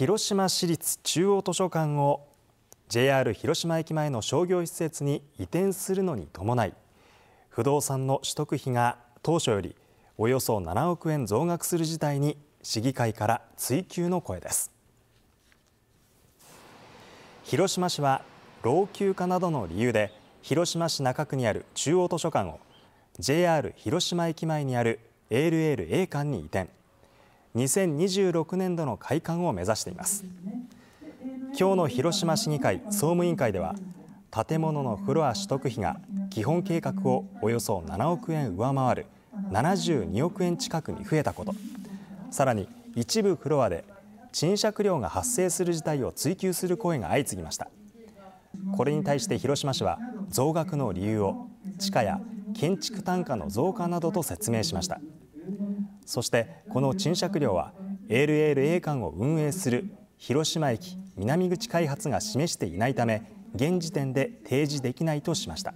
広島市立中央図書館を JR 広島駅前の商業施設に移転するのに伴い不動産の取得費が当初よりおよそ7億円増額する事態に市議会から追及の声です広島市は老朽化などの理由で広島市中区にある中央図書館を JR 広島駅前にある ALLA 館に移転2026年度の開館を目指しています今日の広島市議会総務委員会では建物のフロア取得費が基本計画をおよそ7億円上回る72億円近くに増えたことさらに一部フロアで賃借料が発生する事態を追求する声が相次ぎましたこれに対して広島市は増額の理由を地下や建築単価の増加などと説明しました。そしてこの賃借料は l l a 間を運営する広島駅南口開発が示していないため現時点で提示できないとしました。